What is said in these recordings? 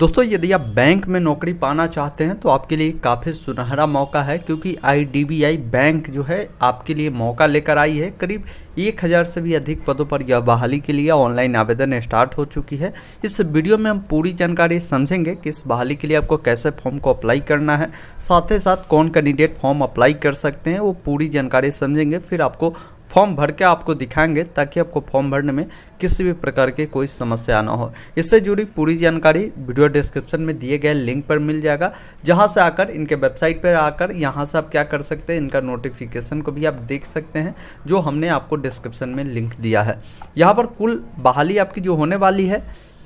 दोस्तों यदि आप बैंक में नौकरी पाना चाहते हैं तो आपके लिए काफ़ी सुनहरा मौका है क्योंकि आईडीबीआई बैंक जो है आपके लिए मौका लेकर आई है करीब एक हज़ार से भी अधिक पदों पर यह बहाली के लिए ऑनलाइन आवेदन स्टार्ट हो चुकी है इस वीडियो में हम पूरी जानकारी समझेंगे कि इस बहाली के लिए आपको कैसे फॉर्म को अप्लाई करना है साथ ही साथ कौन कैंडिडेट फॉर्म अप्लाई कर सकते हैं वो पूरी जानकारी समझेंगे फिर आपको फॉर्म भर के आपको दिखाएंगे ताकि आपको फॉर्म भरने में किसी भी प्रकार की कोई समस्या ना हो इससे जुड़ी पूरी जानकारी वीडियो डिस्क्रिप्शन में दिए गए लिंक पर मिल जाएगा जहां से आकर इनके वेबसाइट पर आकर यहां से आप क्या कर सकते हैं इनका नोटिफिकेशन को भी आप देख सकते हैं जो हमने आपको डिस्क्रिप्शन में लिंक दिया है यहाँ पर कुल बहाली आपकी जो होने वाली है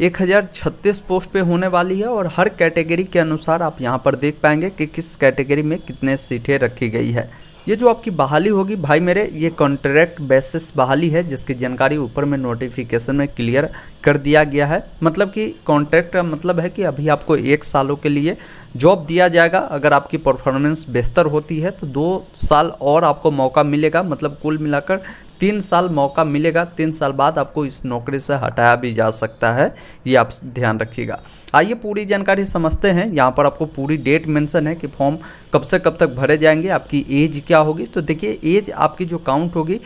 एक हज़ार छत्तीस पोस्ट पे होने वाली है और हर कैटेगरी के अनुसार आप यहाँ पर देख पाएंगे कि किस कैटेगरी में कितने सीटें रखी गई है ये जो आपकी बहाली होगी भाई मेरे ये कॉन्ट्रैक्ट बेसिस बहाली है जिसकी जानकारी ऊपर में नोटिफिकेशन में क्लियर कर दिया गया है मतलब कि कॉन्ट्रैक्ट का मतलब है कि अभी आपको एक सालों के लिए जॉब दिया जाएगा अगर आपकी परफॉर्मेंस बेहतर होती है तो दो साल और आपको मौका मिलेगा मतलब कुल मिलाकर तीन साल मौका मिलेगा तीन साल बाद आपको इस नौकरी से हटाया भी जा सकता है ये आप ध्यान रखिएगा आइए पूरी जानकारी समझते हैं यहाँ पर आपको पूरी डेट मेंशन है कि फॉर्म कब से कब तक भरे जाएंगे आपकी एज क्या होगी तो देखिए एज आपकी जो काउंट होगी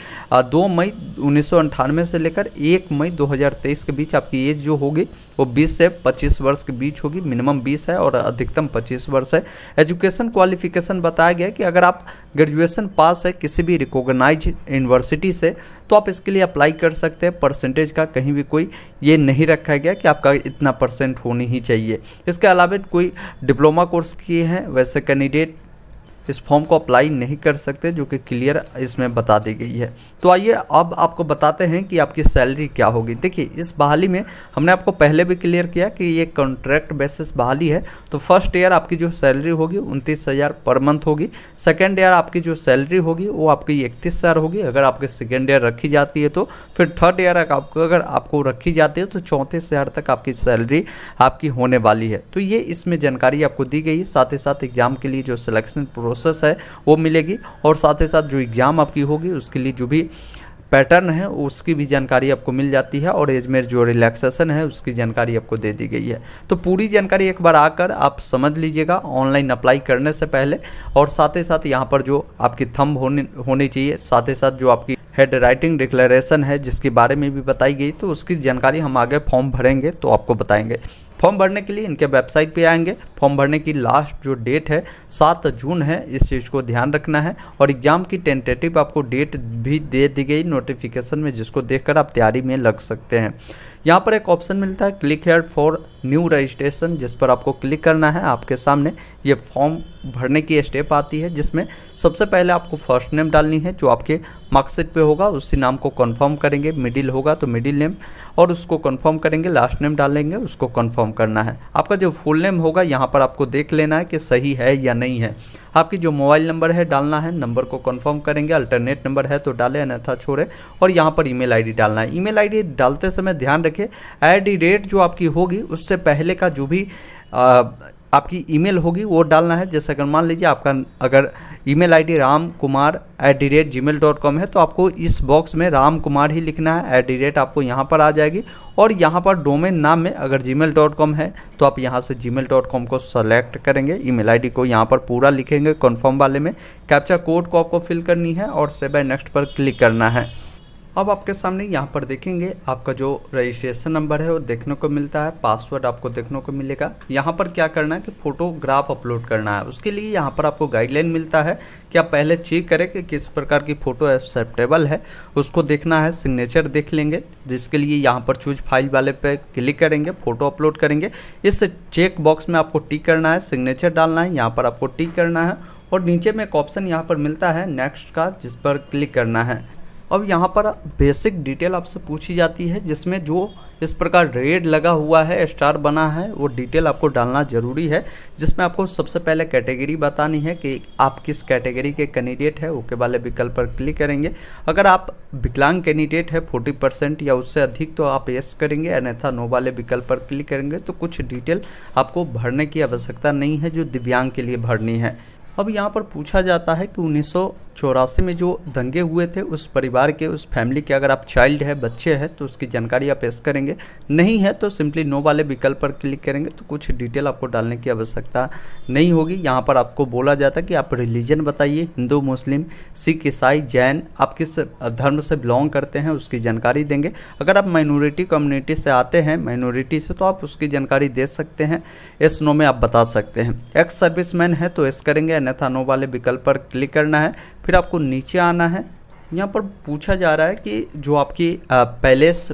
दो मई उन्नीस से लेकर एक मई 2023 के बीच आपकी एज जो होगी वो बीस से पच्चीस वर्ष के बीच होगी मिनिमम बीस है और अधिकतम पच्चीस वर्ष है एजुकेशन क्वालिफिकेशन बताया गया कि अगर आप ग्रेजुएशन पास है किसी भी रिकॉग्नाइज यूनिवर्सिटी से तो आप इसके लिए अप्लाई कर सकते हैं परसेंटेज का कहीं भी कोई ये नहीं रखा गया कि आपका इतना परसेंट होनी ही चाहिए इसके अलावा कोई डिप्लोमा कोर्स किए हैं वैसे कैंडिडेट इस फॉर्म को अप्लाई नहीं कर सकते जो कि क्लियर इसमें बता दी गई है तो आइए अब आपको बताते हैं कि आपकी सैलरी क्या होगी देखिए इस बहाली में हमने आपको पहले भी क्लियर किया कि ये कॉन्ट्रैक्ट बेसिस बहाली है तो फर्स्ट ईयर आपकी जो सैलरी होगी उनतीस हज़ार पर मंथ होगी सेकेंड ईयर आपकी जो सैलरी होगी वो आपकी इकतीस हज़ार होगी अगर आपकी सेकेंड ईयर रखी जाती है तो फिर थर्ड ईयर आपको अगर आपको रखी जाती है तो चौंतीस हज़ार तक आपकी सैलरी आपकी होने वाली है तो ये इसमें जानकारी आपको दी गई है साथ ही साथ एग्जाम के लिए जो सिलेक्शन प्रोसेस प्रोसेस है वो मिलेगी और साथ ही साथ जो एग्ज़ाम आपकी होगी उसके लिए जो भी पैटर्न है उसकी भी जानकारी आपको मिल जाती है और एज में जो रिलैक्सेशन है उसकी जानकारी आपको दे दी गई है तो पूरी जानकारी एक बार आकर आप समझ लीजिएगा ऑनलाइन अप्लाई करने से पहले और साथ ही साथ यहाँ पर जो आपकी थंब होने होनी चाहिए साथ ही साथ जो आपकी हेड राइटिंग डिक्लेरेशन है जिसके बारे में भी बताई गई तो उसकी जानकारी हम आगे फॉर्म भरेंगे तो आपको बताएंगे फॉर्म भरने के लिए इनके वेबसाइट पे आएंगे फॉर्म भरने की लास्ट जो डेट है सात जून है इस चीज़ को ध्यान रखना है और एग्ज़ाम की टेंटेटिव आपको डेट भी दे दी गई नोटिफिकेशन में जिसको देखकर आप तैयारी में लग सकते हैं यहाँ पर एक ऑप्शन मिलता है click here for new registration जिस पर आपको क्लिक करना है आपके सामने ये फॉर्म भरने की स्टेप आती है जिसमें सबसे पहले आपको फर्स्ट नेम डालनी है जो आपके मार्कशीट पे होगा उसी नाम को कंफर्म करेंगे मिडिल होगा तो मिडिल नेम और उसको कंफर्म करेंगे लास्ट नेम डालेंगे उसको कंफर्म करना है आपका जो फुल नेम होगा यहाँ पर आपको देख लेना है कि सही है या नहीं है आपकी जो मोबाइल नंबर है डालना है नंबर को कंफर्म करेंगे अल्टरनेट नंबर है तो डालें अन्यथा छोड़े और यहाँ पर ईमेल आईडी डालना है ईमेल आईडी डालते समय ध्यान रखें रखें एट दी रेट जो आपकी होगी उससे पहले का जो भी आ, आपकी ईमेल होगी वो डालना है जैसे अगर मान लीजिए आपका अगर email ID Ram Kumar at the rate gmail dot com है तो आपको इस बॉक्स में राम कुमार ही लिखना है एट दी रेट आपको यहाँ पर आ जाएगी और यहाँ पर डोमेन नाम में अगर जी मेल डॉट कॉम है तो आप यहाँ से जी मेल डॉट कॉम को सेलेक्ट करेंगे ई मेल आई डी को यहाँ पर पूरा लिखेंगे कन्फर्म वाले में कैप्चा कोड को आपको फिल करनी है और सेबाई नेक्स्ट पर क्लिक करना है अब आपके सामने यहाँ पर देखेंगे आपका जो रजिस्ट्रेशन नंबर है वो देखने को मिलता है पासवर्ड आपको देखने को मिलेगा यहाँ पर क्या करना है कि फोटोग्राफ अपलोड करना है उसके लिए यहाँ पर आपको गाइडलाइन मिलता है कि आप पहले चेक करें कि किस प्रकार की फ़ोटो एक्सेप्टेबल है उसको देखना है सिग्नेचर देख लेंगे जिसके लिए यहाँ पर चूज फाइल वाले पे क्लिक करेंगे फ़ोटो अपलोड करेंगे इस चेक बॉक्स में आपको टिक करना है सिग्नेचर डालना है यहाँ पर आपको टिक करना है और नीचे में एक ऑप्शन यहाँ पर मिलता है नेक्स्ट का जिस पर क्लिक करना है अब यहाँ पर बेसिक डिटेल आपसे पूछी जाती है जिसमें जो इस प्रकार रेड लगा हुआ है स्टार बना है वो डिटेल आपको डालना ज़रूरी है जिसमें आपको सबसे पहले कैटेगरी बतानी है कि आप किस कैटेगरी के कैंडिडेट है ओके वाले विकल्प पर क्लिक करेंगे अगर आप विकलांग कैंडिडेट है 40 परसेंट या उससे अधिक तो आप यस करेंगे अन्यथा नो वाले विकल्प पर क्लिक करेंगे तो कुछ डिटेल आपको भरने की आवश्यकता नहीं है जो दिव्यांग के लिए भरनी है अब यहाँ पर पूछा जाता है कि उन्नीस में जो दंगे हुए थे उस परिवार के उस फैमिली के अगर आप चाइल्ड है बच्चे हैं तो उसकी जानकारी आप पेश करेंगे नहीं है तो सिंपली नो वाले विकल्प पर क्लिक करेंगे तो कुछ डिटेल आपको डालने की आवश्यकता नहीं होगी यहाँ पर आपको बोला जाता है कि आप रिलीजन बताइए हिंदू मुस्लिम सिख ईसाई जैन आप किस धर्म से बिलोंग करते हैं उसकी जानकारी देंगे अगर आप माइनॉरिटी कम्युनिटी से आते हैं माइनॉरिटी से तो आप उसकी जानकारी दे सकते हैं एस नो में आप बता सकते हैं एक्स सर्विसमैन है तो एस करेंगे अन्यथा नो वाले विकल्प पर क्लिक करना है फिर आपको नीचे आना है यहाँ पर पूछा जा रहा है कि जो आपकी पैलेस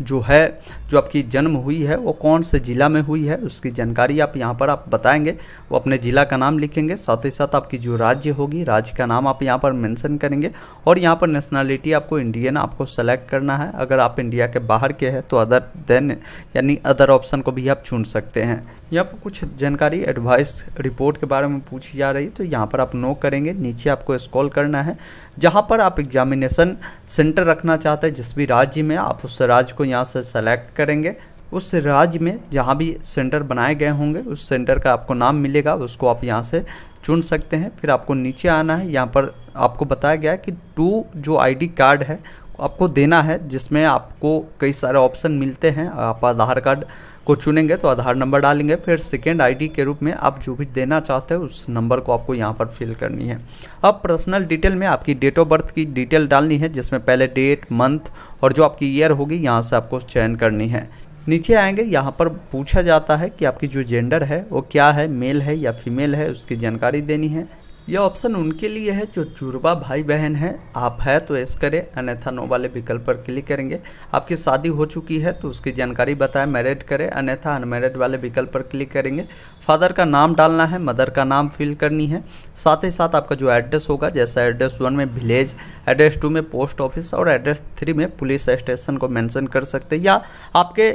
जो है जो आपकी जन्म हुई है वो कौन से ज़िला में हुई है उसकी जानकारी आप यहाँ पर आप बताएंगे वो अपने ज़िला का नाम लिखेंगे साथ ही साथ आपकी जो राज्य होगी राज्य का नाम आप यहाँ पर मेंशन करेंगे और यहाँ पर नेशनलिटी आपको इंडियन आपको सेलेक्ट करना है अगर आप इंडिया के बाहर के हैं तो अदर देन यानी अदर ऑप्शन को भी आप चुन सकते हैं यहाँ पर कुछ जानकारी एडवाइस रिपोर्ट के बारे में पूछी जा रही है तो यहाँ पर आप नो करेंगे नीचे आपको स्कॉल करना है जहाँ पर आप एग्जामिनेशन सेंटर रखना चाहते हैं जिस भी राज्य में आप उस राज्य को यहाँ से सेलेक्ट करेंगे उस राज्य में जहाँ भी सेंटर बनाए गए होंगे उस सेंटर का आपको नाम मिलेगा उसको आप यहाँ से चुन सकते हैं फिर आपको नीचे आना है यहाँ पर आपको बताया गया है कि टू जो आई कार्ड है आपको देना है जिसमें आपको कई सारे ऑप्शन मिलते हैं आप आधार कार्ड को चुनेंगे तो आधार नंबर डालेंगे फिर सेकेंड आईडी के रूप में आप जो भी देना चाहते हो उस नंबर को आपको यहाँ पर फिल करनी है अब पर्सनल डिटेल में आपकी डेट ऑफ बर्थ की डिटेल डालनी है जिसमें पहले डेट मंथ और जो आपकी ईयर होगी यहाँ से आपको चयन करनी है नीचे आएंगे यहाँ पर पूछा जाता है कि आपकी जो जेंडर है वो क्या है मेल है या फीमेल है उसकी जानकारी देनी है यह ऑप्शन उनके लिए है जो चूरबा भाई बहन है आप है तो एस करें अन्यथा नो वाले विकल्प पर क्लिक करेंगे आपकी शादी हो चुकी है तो उसकी जानकारी बताएं मैरिड करें अन्यथा अनमेरिड वाले विकल्प पर क्लिक करेंगे फादर का नाम डालना है मदर का नाम फिल करनी है साथ ही साथ आपका जो एड्रेस होगा जैसा एड्रेस वन में विलेज एड्रेस टू में पोस्ट ऑफिस और एड्रेस थ्री में पुलिस स्टेशन को मैंसन कर सकते या आपके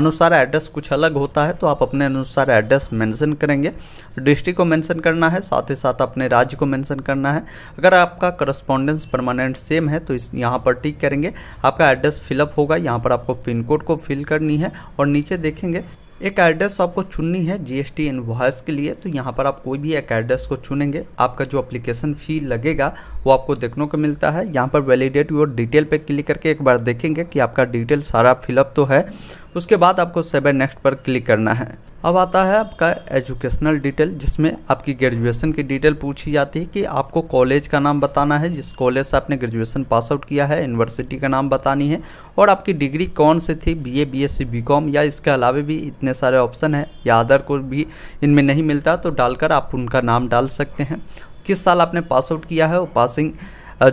अनुसार एड्रेस कुछ अलग होता है तो आप अपने अनुसार एड्रेस मैंसन करेंगे डिस्ट्रिक्ट को मैंसन करना है साथ ही साथ आप अपने राज्य को मेंशन करना है अगर आपका करस्पॉन्डेंस परमानेंट सेम है तो इस यहाँ पर टिक करेंगे आपका एड्रेस फिलअप होगा यहाँ पर आपको पिन कोड को फिल करनी है और नीचे देखेंगे एक एड्रेस आपको चुननी है जीएसटी इनवॉइस के लिए तो यहाँ पर आप कोई भी एक एड्रेस को चुनेंगे आपका जो एप्लीकेशन फ़ी लगेगा वो आपको देखने को मिलता है यहाँ पर वैलिडेट योर डिटेल पे क्लिक करके एक बार देखेंगे कि आपका डिटेल सारा फिलअप तो है उसके बाद आपको सेवन नेक्स्ट पर क्लिक करना है अब आता है आपका एजुकेशनल डिटेल जिसमें आपकी ग्रेजुएशन की डिटेल पूछी जाती है कि आपको कॉलेज का नाम बताना है जिस कॉलेज से आपने ग्रेजुएशन पास आउट किया है यूनिवर्सिटी का नाम बतानी है और आपकी डिग्री कौन से थी बीए बीएससी बीकॉम या इसके अलावा भी इतने सारे ऑप्शन हैं या अदर को भी इनमें नहीं मिलता तो डालकर आप उनका नाम डाल सकते हैं किस साल आपने पास आउट किया है वो पासिंग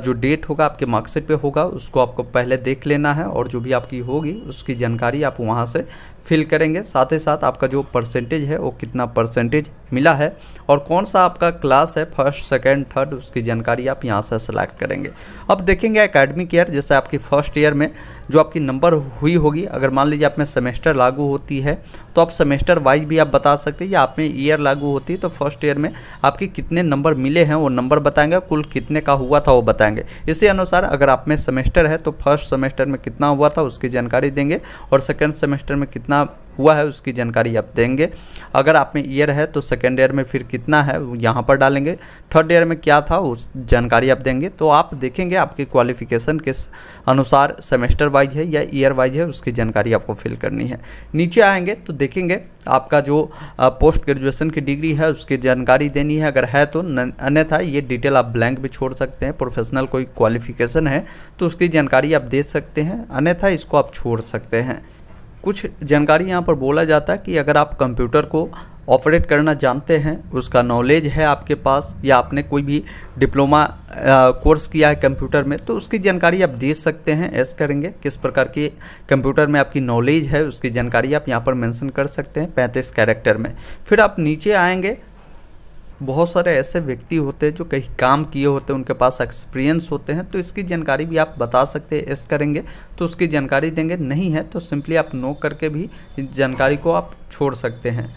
जो डेट होगा आपके मार्कशीट पे होगा उसको आपको पहले देख लेना है और जो भी आपकी होगी उसकी जानकारी आप वहाँ से फिल करेंगे साथ ही साथ आपका जो परसेंटेज है वो कितना परसेंटेज मिला है और कौन सा आपका क्लास है फर्स्ट सेकेंड थर्ड उसकी जानकारी आप यहाँ से सेलेक्ट करेंगे अब देखेंगे अकेडमिक ईयर जैसे आपकी फर्स्ट ईयर में जो आपकी नंबर हुई होगी अगर मान लीजिए आप में सेमेस्टर लागू होती है तो आप सेमेस्टर वाइज भी आप बता सकते हैं या आप में ईयर लागू होती है तो फर्स्ट ईयर में आपके कितने नंबर मिले हैं वो नंबर बताएंगे कुल कितने का हुआ था वो बताएंगे इसी अनुसार अगर आप में सेमेस्टर है तो फर्स्ट सेमेस्टर में कितना हुआ था उसकी जानकारी देंगे और सेकेंड सेमेस्टर में कितना हुआ है उसकी जानकारी आप देंगे अगर आप में ईयर है तो सेकेंड ईयर में फिर कितना है यहाँ पर डालेंगे थर्ड ईयर में क्या था उस जानकारी आप देंगे तो आप देखेंगे आपके क्वालिफिकेशन के अनुसार सेमेस्टर वाइज है या ईयर वाइज है उसकी जानकारी आपको फिल करनी है नीचे आएंगे तो देखेंगे आपका जो पोस्ट ग्रेजुएशन की डिग्री है उसकी जानकारी देनी है अगर है तो अन्यथा ये डिटेल आप ब्लैंक भी छोड़ सकते हैं प्रोफेशनल कोई क्वालिफिकेशन है तो उसकी जानकारी आप दे सकते हैं अन्यथा इसको आप छोड़ सकते हैं कुछ जानकारी यहाँ पर बोला जाता है कि अगर आप कंप्यूटर को ऑपरेट करना जानते हैं उसका नॉलेज है आपके पास या आपने कोई भी डिप्लोमा कोर्स किया है कंप्यूटर में तो उसकी जानकारी आप दे सकते हैं एस करेंगे किस प्रकार की कंप्यूटर में आपकी नॉलेज है उसकी जानकारी आप यहाँ पर मेंशन कर सकते हैं पैंतीस कैरेक्टर में फिर आप नीचे आएंगे बहुत सारे ऐसे व्यक्ति होते हैं जो कहीं काम किए होते हैं उनके पास एक्सपीरियंस होते हैं तो इसकी जानकारी भी आप बता सकते हैं एस करेंगे तो उसकी जानकारी देंगे नहीं है तो सिंपली आप नो करके भी जानकारी को आप छोड़ सकते हैं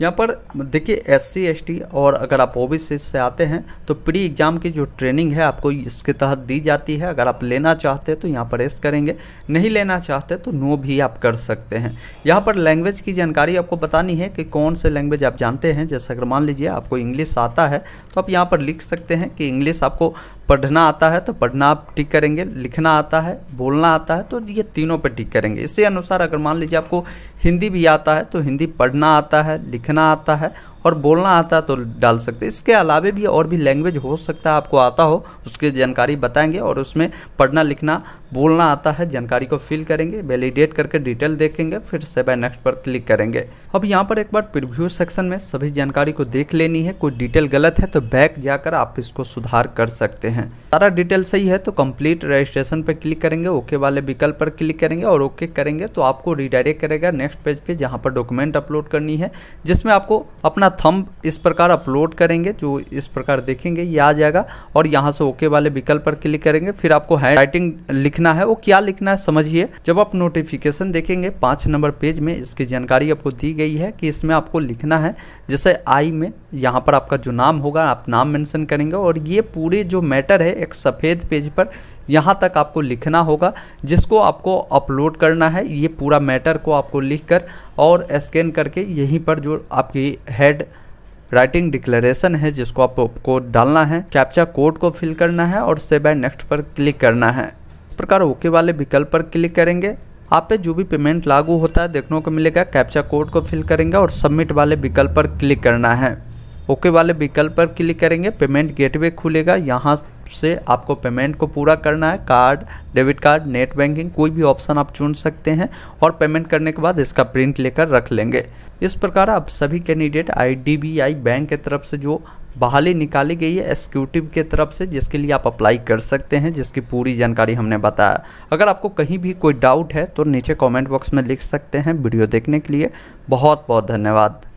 यहाँ पर देखिए एस सी एस और अगर आप ओ से आते हैं तो प्री एग्ज़ाम की जो ट्रेनिंग है आपको इसके तहत दी जाती है अगर आप लेना चाहते हैं तो यहाँ पर एस करेंगे नहीं लेना चाहते तो नो भी आप कर सकते हैं यहाँ पर लैंग्वेज की जानकारी आपको बतानी है कि कौन से लैंग्वेज आप जानते हैं जैसे अगर मान लीजिए आपको इंग्लिश आता है तो आप यहाँ पर लिख सकते हैं कि इंग्लिश आपको पढ़ना आता है तो पढ़ना आप टिक करेंगे लिखना आता है बोलना आता है तो ये तीनों पे टिक करेंगे इसी अनुसार अगर मान लीजिए आपको हिंदी भी आता है तो हिंदी पढ़ना आता है लिखना आता है और बोलना आता तो डाल सकते इसके अलावा भी और भी लैंग्वेज हो सकता है आपको आता हो उसकी जानकारी बताएंगे और उसमें पढ़ना लिखना बोलना आता है जानकारी को फिल करेंगे वैलिडेट करके डिटेल देखेंगे फिर से बाय नेक्स्ट पर क्लिक करेंगे अब यहाँ पर एक बार प्रिव्यू सेक्शन में सभी जानकारी को देख लेनी है कोई डिटेल गलत है तो बैक जाकर आप इसको सुधार कर सकते हैं सारा डिटेल सही है तो कंप्लीट रजिस्ट्रेशन पर क्लिक करेंगे ओके वाले विकल्प पर क्लिक करेंगे और ओके करेंगे तो आपको रिडायरेक्ट करेगा नेक्स्ट पेज पर जहाँ पर डॉक्यूमेंट अपलोड करनी है जिसमें आपको अपना थंब इस प्रकार अपलोड करेंगे जो इस प्रकार देखेंगे ये आ जाएगा और यहाँ से ओके वाले विकल्प पर क्लिक करेंगे फिर आपको हैंड राइटिंग लिखना है वो क्या लिखना है समझिए जब आप नोटिफिकेशन देखेंगे पाँच नंबर पेज में इसकी जानकारी आपको दी गई है कि इसमें आपको लिखना है जैसे आई में यहाँ पर आपका जो नाम होगा आप नाम मेंशन करेंगे और ये पूरे जो मैटर है एक सफ़ेद पेज पर यहाँ तक आपको लिखना होगा जिसको आपको अपलोड करना है ये पूरा मैटर को आपको लिख कर और स्कैन करके यहीं पर जो आपकी हेड राइटिंग डिक्लेरेशन है जिसको आपको डालना है कैप्चा कोड को फिल करना है और सेब एंड नेक्स्ट पर क्लिक करना है इस प्रकार ओके वाले विकल्प पर क्लिक करेंगे आप पे जो भी पेमेंट लागू होता है देखने को मिलेगा कैप्चा कोड को फिल करेंगे और सबमिट वाले विकल्प पर क्लिक करना है ओके वाले विकल्प पर क्लिक करेंगे पेमेंट गेटवे खुलेगा यहाँ से आपको पेमेंट को पूरा करना है card debit card net banking कोई भी ऑप्शन आप चुन सकते हैं और पेमेंट करने के बाद इसका प्रिंट लेकर रख लेंगे इस प्रकार आप सभी कैंडिडेट आई बैंक की तरफ से जो बहाली निकाली गई है एक्सिक्यूटिव के तरफ से जिसके लिए आप अप्लाई कर सकते हैं जिसकी पूरी जानकारी हमने बताया अगर आपको कहीं भी कोई डाउट है तो नीचे कमेंट बॉक्स में लिख सकते हैं वीडियो देखने के लिए बहुत बहुत धन्यवाद